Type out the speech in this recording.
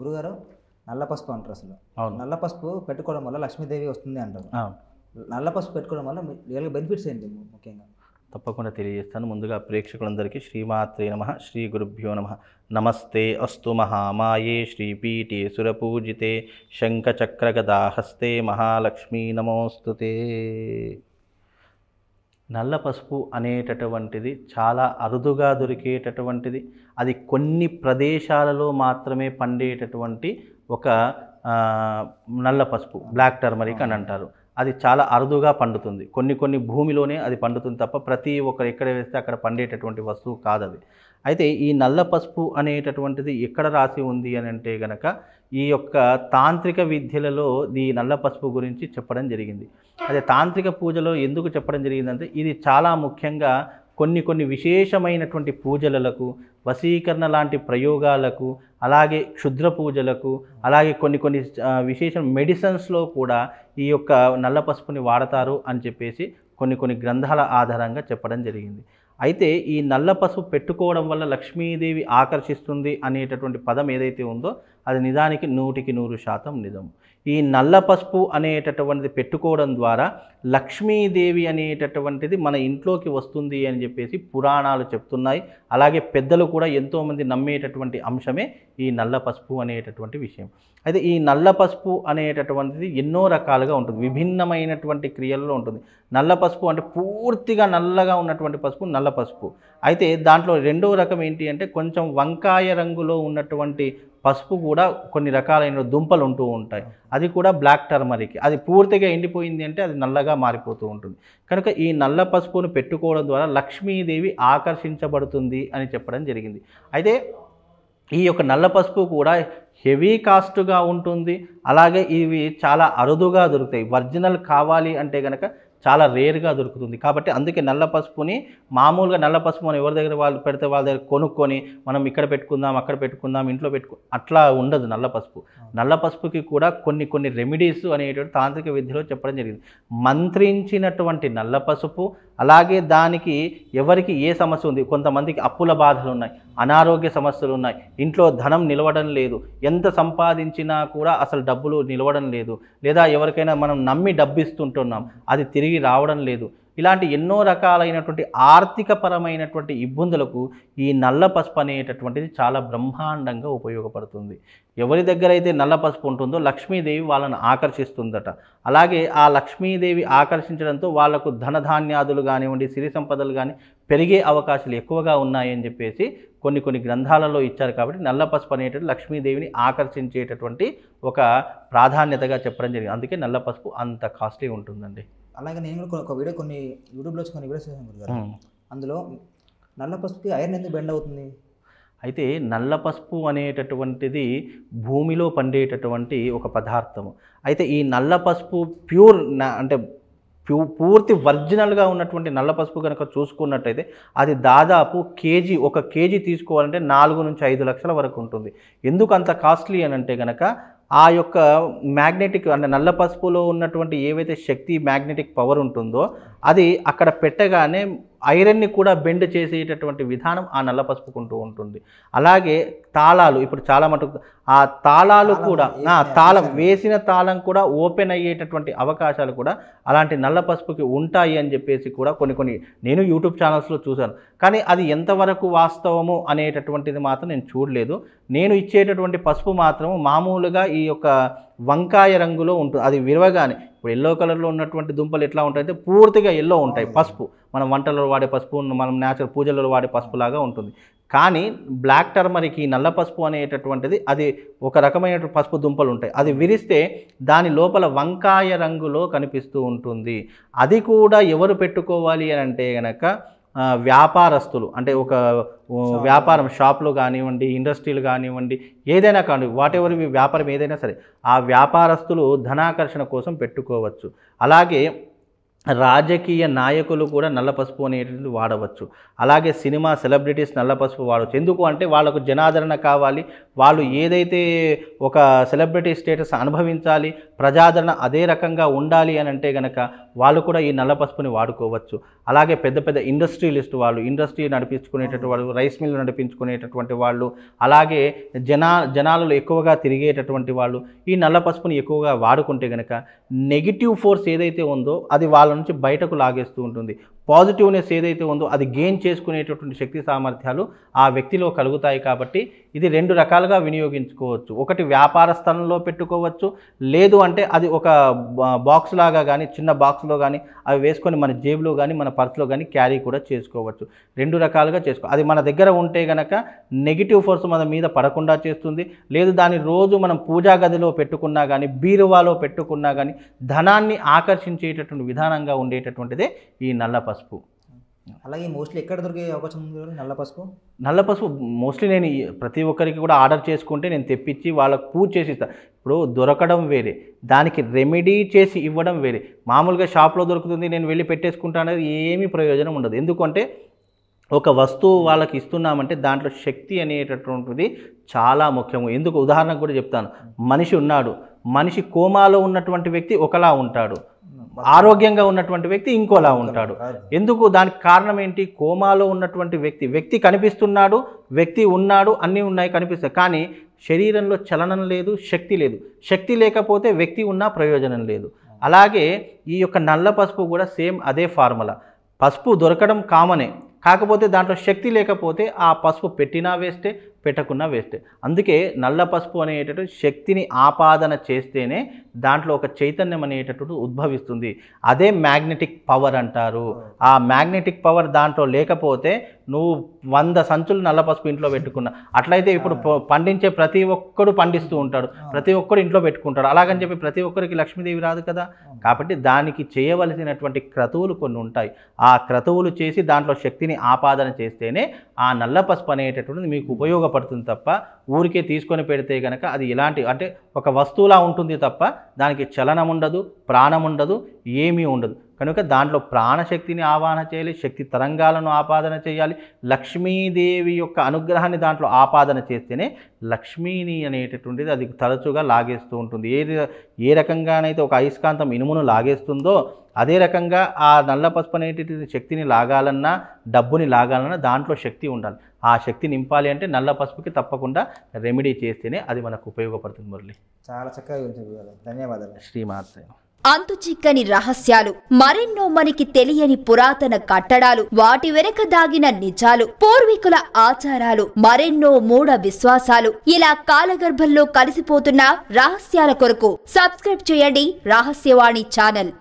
గురుగారు నల్ల పసుపు అంటారు అసలు నల్ల పసుపు పెట్టుకోవడం వల్ల లక్ష్మీదేవి వస్తుంది అంటారు నల్ల పసుపు పెట్టుకోవడం వల్ల రియల్గా బెనిఫిట్స్ ఏంటి ముఖ్యంగా తప్పకుండా తెలియజేస్తాను ముందుగా ప్రేక్షకులందరికీ శ్రీమాత్రే నమ శ్రీ గురుభ్యో నమ నమస్తే అస్తు మహామాయే శ్రీపీఠే సురపూజితే శంఖచక్రగదాహస్తే మహాలక్ష్మీ నమోస్తుతే నల్ల పసుపు అనేటటువంటిది చాలా అరుదుగా దొరికేటటువంటిది అది కొన్ని ప్రదేశాలలో మాత్రమే పండేటటువంటి ఒక నల్ల పసుపు బ్లాక్ టర్మరిక్ అని అంటారు అది చాలా అరుదుగా పండుతుంది కొన్ని కొన్ని భూమిలోనే అది పండుతుంది తప్ప ప్రతి ఒక్కరు ఎక్కడ వేస్తే అక్కడ పండేటటువంటి వస్తువు కాదు అది అయితే ఈ నల్ల పసుపు అనేటటువంటిది ఎక్కడ రాసి ఉంది అని అంటే గనక ఈ యొక్క తాంత్రిక విద్యలలో ఈ నల్ల పసుపు గురించి చెప్పడం జరిగింది అదే తాంత్రిక పూజలో ఎందుకు చెప్పడం జరిగిందంటే ఇది చాలా ముఖ్యంగా కొన్ని కొన్ని విశేషమైనటువంటి పూజలకు వశీకరణ లాంటి ప్రయోగాలకు అలాగే క్షుద్ర పూజలకు అలాగే కొన్ని కొన్ని విశేష మెడిసిన్స్లో కూడా ఈ యొక్క నల్ల పసుపుని వాడతారు అని చెప్పేసి కొన్ని కొన్ని గ్రంథాల ఆధారంగా చెప్పడం జరిగింది అయితే ఈ నల్ల పసుపు పెట్టుకోవడం వల్ల లక్ష్మీదేవి ఆకర్షిస్తుంది అనేటటువంటి పదం ఏదైతే ఉందో అది నిజానికి నూటికి నూరు శాతం నిజం ఈ నల్ల పసుపు అనేటటువంటిది పెట్టుకోవడం ద్వారా లక్ష్మీదేవి అనేటటువంటిది మన ఇంట్లోకి వస్తుంది అని చెప్పేసి పురాణాలు చెప్తున్నాయి అలాగే పెద్దలు కూడా ఎంతోమంది నమ్మేటటువంటి అంశమే ఈ నల్ల పసుపు అనేటటువంటి విషయం అయితే ఈ నల్ల పసుపు అనేటటువంటిది ఎన్నో రకాలుగా ఉంటుంది విభిన్నమైనటువంటి క్రియల్లో ఉంటుంది నల్ల పసుపు అంటే పూర్తిగా నల్లగా ఉన్నటువంటి పసుపు నల్ల పసుపు అయితే దాంట్లో రెండో రకం ఏంటి అంటే కొంచెం వంకాయ రంగులో ఉన్నటువంటి పసుపు కూడా కొన్ని రకాలైన దుంపలు ఉంటూ ఉంటాయి అది కూడా బ్లాక్ టర్మరిక్ అది పూర్తిగా ఎండిపోయింది అంటే అది నల్లగా మారిపోతూ ఉంటుంది కనుక ఈ నల్ల పసుపును పెట్టుకోవడం ద్వారా లక్ష్మీదేవి ఆకర్షించబడుతుంది అని చెప్పడం జరిగింది అయితే ఈ యొక్క నల్ల పసుపు కూడా హెవీ కాస్ట్గా ఉంటుంది అలాగే ఇవి చాలా అరుదుగా దొరుకుతాయి ఒరిజినల్ కావాలి అంటే కనుక చాలా రేర్గా దొరుకుతుంది కాబట్టి అందుకే నల్ల పసుపుని మామూలుగా నల్ల పసుపు అని ఎవరి దగ్గర వాళ్ళు పెడితే వాళ్ళ దగ్గర కొనుక్కొని మనం ఇక్కడ పెట్టుకుందాం అక్కడ పెట్టుకుందాం ఇంట్లో పెట్టుకు అట్లా ఉండదు నల్ల పసుపు నల్ల పసుపుకి కూడా కొన్ని కొన్ని రెమెడీస్ అనేటువంటి తాంత్రిక విద్యలో చెప్పడం జరిగింది మంత్రించినటువంటి నల్ల పసుపు అలాగే దానికి ఎవరికి ఏ సమస్య ఉంది కొంతమందికి అప్పుల బాధలు ఉన్నాయి అనారోగ్య సమస్యలు ఉన్నాయి ఇంట్లో ధనం నిలవడం లేదు ఎంత సంపాదించినా కూడా అసలు డబ్బులు నిలవడం లేదు లేదా ఎవరికైనా మనం నమ్మి డబ్బు ఇస్తుంటున్నాం అది తిరిగి తిరిగి రావడం లేదు ఇలాంటి ఎన్నో రకాలైనటువంటి ఆర్థిక పరమైనటువంటి ఇబ్బందులకు ఈ నల్ల పసుపు అనేటటువంటిది చాలా బ్రహ్మాండంగా ఉపయోగపడుతుంది ఎవరి దగ్గర అయితే నల్ల పసుపు ఉంటుందో లక్ష్మీదేవి వాళ్ళని ఆకర్షిస్తుందట అలాగే ఆ లక్ష్మీదేవి ఆకర్షించడంతో వాళ్లకు ధనధాన్యాదులు కానివ్వండి సిరి సంపదలు కానీ పెరిగే అవకాశాలు ఎక్కువగా ఉన్నాయని చెప్పేసి కొన్ని కొన్ని గ్రంథాలలో ఇచ్చారు కాబట్టి నల్ల పసుపు అనేటటువంటి లక్ష్మీదేవిని ఆకర్షించేటటువంటి ఒక ప్రాధాన్యతగా చెప్పడం జరిగింది అందుకే నల్ల పసుపు అంత కాస్ట్లీ ఉంటుందండి అలాగే నేను కూడా ఒక వీడియో కొన్ని యూట్యూబ్లో వచ్చి కొన్ని వీడియోస్ చేశాను అందులో నల్ల పసుపుకి ఐరన్ ఎందుకు బెండ్ అవుతుంది అయితే నల్ల పసుపు అనేటటువంటిది భూమిలో పండేటటువంటి ఒక పదార్థం అయితే ఈ నల్ల పసుపు ప్యూర్ అంటే ప్యూ పూర్తి ఒరిజినల్గా ఉన్నటువంటి నల్ల పసుపు కనుక చూసుకున్నట్టయితే అది దాదాపు కేజీ ఒక కేజీ తీసుకోవాలంటే నాలుగు నుంచి ఐదు లక్షల వరకు ఉంటుంది ఎందుకు అంత కాస్ట్లీ అని అంటే కనుక ఆ యొక్క మ్యాగ్నెటిక్ అంటే నల్ల పసుపులో ఉన్నటువంటి ఏవైతే శక్తి మ్యాగ్నెటిక్ పవర్ ఉంటుందో అది అక్కడ పెట్టగానే ఐరన్ని కూడా బెండ్ చేసేటటువంటి విధానం ఆ నల్ల పసుపుకుంటూ ఉంటుంది అలాగే తాళాలు ఇప్పుడు చాలా మటుకు ఆ తాళాలు కూడా తాళం వేసిన తాళం కూడా ఓపెన్ అయ్యేటటువంటి అవకాశాలు కూడా అలాంటి నల్ల పసుపుకి ఉంటాయి అని చెప్పేసి కూడా కొన్ని కొన్ని నేను యూట్యూబ్ ఛానల్స్లో చూశాను కానీ అది ఎంతవరకు వాస్తవము అనేటటువంటిది మాత్రం నేను చూడలేదు నేను ఇచ్చేటటువంటి పసుపు మాత్రం మామూలుగా ఈ యొక్క వంకాయ రంగులో ఉంటుంది అది విరవగానే ఇప్పుడు ఎల్లో కలర్లో ఉన్నటువంటి దుంపలు ఎట్లా ఉంటాయంటే పూర్తిగా ఎల్లో ఉంటాయి పసుపు మనం వంటలలో వాడే పసుపు మనం న్యాచురల్ పూజలలో వాడే పసుపులాగా ఉంటుంది కానీ బ్లాక్ టర్మరిక్ ఈ నల్ల పసుపు అనేటటువంటిది అది ఒక రకమైన పసుపు దుంపలు ఉంటాయి అది విరిస్తే దాని లోపల వంకాయ రంగులో కనిపిస్తూ ఉంటుంది అది కూడా ఎవరు పెట్టుకోవాలి అని అంటే కనుక వ్యాపారస్తులు అంటే ఒక వ్యాపారం షాపులు కానివ్వండి ఇండస్ట్రీలు కానివ్వండి ఏదైనా కానీ ఎవరు వ్యాపారం ఏదైనా సరే ఆ వ్యాపారస్తులు ధనాకర్షణ కోసం పెట్టుకోవచ్చు అలాగే రాజకీయ నాయకులు కూడా నల్ల పసుపు అనేటువంటిది వాడవచ్చు అలాగే సినిమా సెలబ్రిటీస్ నల్ల పసుపు వాడవచ్చు ఎందుకు అంటే వాళ్ళకు జనాదరణ కావాలి వాళ్ళు ఏదైతే ఒక సెలబ్రిటీ స్టేటస్ అనుభవించాలి ప్రజాదరణ అదే రకంగా ఉండాలి అని అంటే కనుక వాళ్ళు కూడా ఈ నల్ల పసుపుని వాడుకోవచ్చు అలాగే పెద్ద పెద్ద ఇండస్ట్రియలిస్ట్ వాళ్ళు ఇండస్ట్రీ నడిపించుకునేటటువంటి వాళ్ళు రైస్ మిల్లు నడిపించుకునేటటువంటి వాళ్ళు అలాగే జనా జనాలలో ఎక్కువగా తిరిగేటటువంటి వాళ్ళు ఈ నల్ల పసుపుని ఎక్కువగా వాడుకుంటే కనుక నెగిటివ్ ఫోర్స్ ఏదైతే ఉందో అది వాళ్ళ నుంచి బయటకు లాగేస్తూ ఉంటుంది పాజిటివ్నెస్ ఏదైతే ఉందో అది గెయిన్ చేసుకునేటటువంటి శక్తి సామర్థ్యాలు ఆ వ్యక్తిలో కలుగుతాయి కాబట్టి ఇది రెండు రకాలుగా వినియోగించుకోవచ్చు ఒకటి వ్యాపార స్థలంలో పెట్టుకోవచ్చు లేదు అంటే అది ఒక బాక్స్ లాగా కానీ చిన్న బాక్స్లో కానీ అవి వేసుకొని మన జేబులో కానీ మన పర్స్లో కానీ క్యారీ కూడా చేసుకోవచ్చు రెండు రకాలుగా చేసుకో అది మన దగ్గర ఉంటే గనక నెగిటివ్ ఫోర్స్ మన మీద పడకుండా చేస్తుంది లేదు దాని రోజు మనం పూజా గదిలో పెట్టుకున్నా కానీ బీరువాలో పెట్టుకున్నా కానీ ధనాన్ని ఆకర్షించేటటువంటి విధానంగా ఉండేటటువంటిదే ఈ నల్ల పసుపు అలాగే మోస్ట్లీ ఎక్కడ దొరికే అవకాశం ఉంది నల్ల పసుపు నల్ల పసుపు మోస్ట్లీ నేను ప్రతి ఒక్కరికి కూడా ఆర్డర్ చేసుకుంటే నేను తెప్పించి వాళ్ళకు పూజ చేసి ఇస్తాను ఇప్పుడు దొరకడం వేరే దానికి రెమెడీ చేసి ఇవ్వడం వేరే మామూలుగా షాప్లో దొరుకుతుంది నేను వెళ్ళి పెట్టేసుకుంటా అనేది ఏమీ ప్రయోజనం ఉండదు ఎందుకంటే ఒక వస్తువు వాళ్ళకి ఇస్తున్నామంటే దాంట్లో శక్తి అనేటటువంటిది చాలా ముఖ్యము ఎందుకు ఉదాహరణకు కూడా చెప్తాను మనిషి ఉన్నాడు మనిషి కోమాలో ఉన్నటువంటి వ్యక్తి ఒకలా ఉంటాడు ఆరోగ్యంగా ఉన్నటువంటి వ్యక్తి ఇంకోలా ఉంటాడు ఎందుకు దానికి కారణం ఏంటి కోమాలో ఉన్నటువంటి వ్యక్తి వ్యక్తి కనిపిస్తున్నాడు వ్యక్తి ఉన్నాడు అన్నీ ఉన్నాయి కనిపిస్తాయి కానీ శరీరంలో చలనం లేదు శక్తి లేదు శక్తి లేకపోతే వ్యక్తి ఉన్నా ప్రయోజనం లేదు అలాగే ఈ యొక్క నల్ల పసుపు కూడా సేమ్ అదే ఫార్ములా పసుపు దొరకడం కామనే కాకపోతే దాంట్లో శక్తి లేకపోతే ఆ పసుపు పెట్టినా వేస్టే పెట్టకుండా వేస్ట్ అందుకే నల్ల పసుపు అనేటటువంటి శక్తిని ఆపాదన చేస్తేనే దాంట్లో ఒక చైతన్యం అనేటటువంటి ఉద్భవిస్తుంది అదే మ్యాగ్నెటిక్ పవర్ అంటారు ఆ మ్యాగ్నెటిక్ పవర్ దాంట్లో లేకపోతే నువ్వు వంద సంచులు నల్ల పసుపు ఇంట్లో పెట్టుకున్నా అట్లయితే ఇప్పుడు పండించే ప్రతి ఒక్కడు పండిస్తూ ఉంటాడు ప్రతి ఒక్కడు ఇంట్లో పెట్టుకుంటాడు అలాగని చెప్పి ప్రతి ఒక్కరికి లక్ష్మీదేవి రాదు కదా కాబట్టి దానికి చేయవలసినటువంటి క్రతువులు కొన్ని ఉంటాయి ఆ క్రతువులు చేసి దాంట్లో శక్తిని ఆపాదన చేస్తేనే ఆ నల్ల పసుపు అనేటటువంటిది మీకు ఉపయోగపడుతుంది ఉపయోగపడుతుంది తప్ప ఊరికే తీసుకొని పెడితే కనుక అది ఇలాంటి అంటే ఒక వస్తువులా ఉంటుంది తప్ప దానికి చలనం ఉండదు ప్రాణం ఉండదు ఏమీ ఉండదు కనుక దాంట్లో ప్రాణశక్తిని ఆవాహన చేయాలి శక్తి తరంగాలను ఆపాదన చేయాలి లక్ష్మీదేవి యొక్క అనుగ్రహాన్ని దాంట్లో ఆపాదన చేస్తేనే లక్ష్మీని అనేటటువంటిది అది తరచుగా లాగేస్తూ ఉంటుంది ఏ ఏ రకంగానైతే ఒక అయస్కాంతం ఇనుమును లాగేస్తుందో అదే రకంగా ఆ నల్ల పసుపు అనేటి శక్తిని లాగాలన్నా డబ్బుని లాగాలన్నా దాంట్లో శక్తి ఉండాలి ఆ శక్తి నింపాలి అంటే నల్ల పసుపుకి తప్పకుండా రెమెడీ చేస్తేనే అది మనకు ఉపయోగపడుతుంది మురళి చాలా చక్కగా ధన్యవాదాలు శ్రీమాత్రే చిక్కని రహస్యాలు మరెన్నో మనకి తెలియని పురాతన కట్టడాలు వాటి వెనక దాగిన నిజాలు పూర్వీకుల ఆచారాలు మరెన్నో మూఢ విశ్వాసాలు ఇలా కాలగర్భంలో కలిసిపోతున్న రహస్యాల కొరకు సబ్స్క్రైబ్ చేయండి రహస్యవాణి ఛానల్